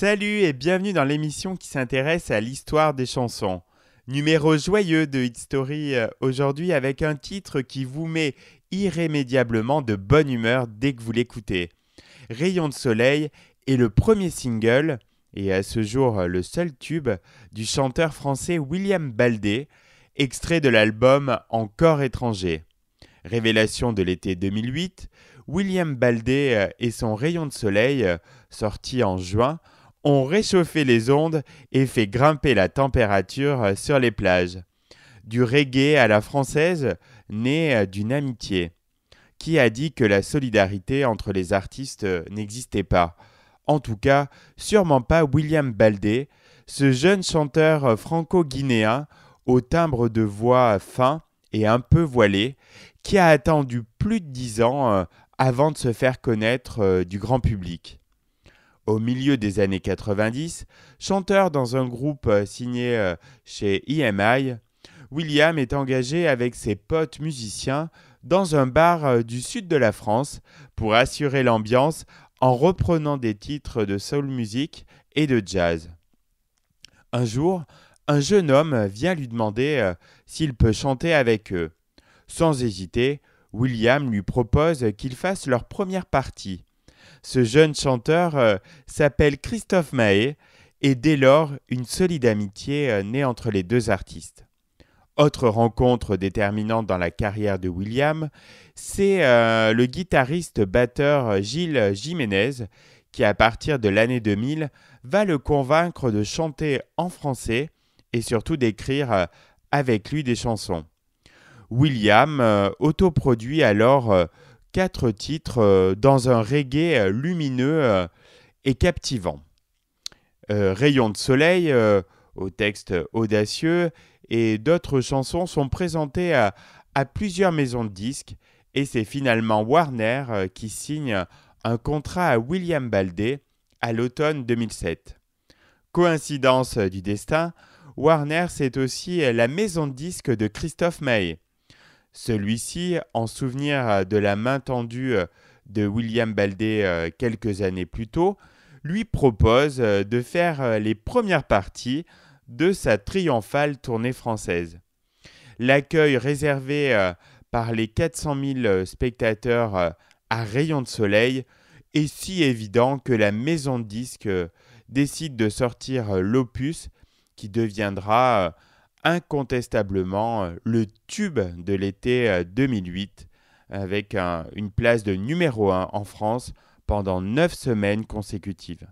Salut et bienvenue dans l'émission qui s'intéresse à l'histoire des chansons. Numéro joyeux de Hit Story euh, aujourd'hui avec un titre qui vous met irrémédiablement de bonne humeur dès que vous l'écoutez. Rayon de soleil est le premier single, et à ce jour euh, le seul tube, du chanteur français William Baldé, extrait de l'album Encore étranger. Révélation de l'été 2008, William Baldé euh, et son Rayon de soleil, sorti en juin, ont réchauffé les ondes et fait grimper la température euh, sur les plages. Du reggae à la française, né euh, d'une amitié. Qui a dit que la solidarité entre les artistes euh, n'existait pas En tout cas, sûrement pas William Baldé, ce jeune chanteur franco-guinéen au timbre de voix fin et un peu voilé, qui a attendu plus de dix ans avant de se faire connaître du grand public au milieu des années 90, chanteur dans un groupe euh, signé euh, chez EMI, William est engagé avec ses potes musiciens dans un bar euh, du sud de la France pour assurer l'ambiance en reprenant des titres de soul music et de jazz. Un jour, un jeune homme vient lui demander s'il peut chanter avec eux. Sans hésiter, William lui propose qu'ils fassent leur première partie. Ce jeune chanteur euh, s'appelle Christophe Mahé et dès lors une solide amitié euh, naît entre les deux artistes. Autre rencontre déterminante dans la carrière de William, c'est euh, le guitariste-batteur Gilles Jiménez qui à partir de l'année 2000 va le convaincre de chanter en français et surtout d'écrire avec lui des chansons. William autoproduit alors quatre titres euh, dans un reggae euh, lumineux euh, et captivant. Rayon de soleil, au texte audacieux, et d'autres chansons sont présentées à, plusieurs maisons de disques, et c'est finalement Warner qui signe un contrat à William Baldé à l'automne 2007. Coïncidence du destin, Warner c'est aussi la maison de disques de Christophe May. Celui-ci, en souvenir euh, de la main tendue euh, de William Baldé euh, quelques années plus tôt, lui propose de faire les premières parties de sa triomphale tournée française. L'accueil réservé par les 400 000 spectateurs à rayon de soleil est si évident que la maison de disques décide de sortir l'opus qui deviendra incontestablement euh, le tube de l'été 2008 euh, avec une place de numéro 1 en France pendant 9 semaines consécutives.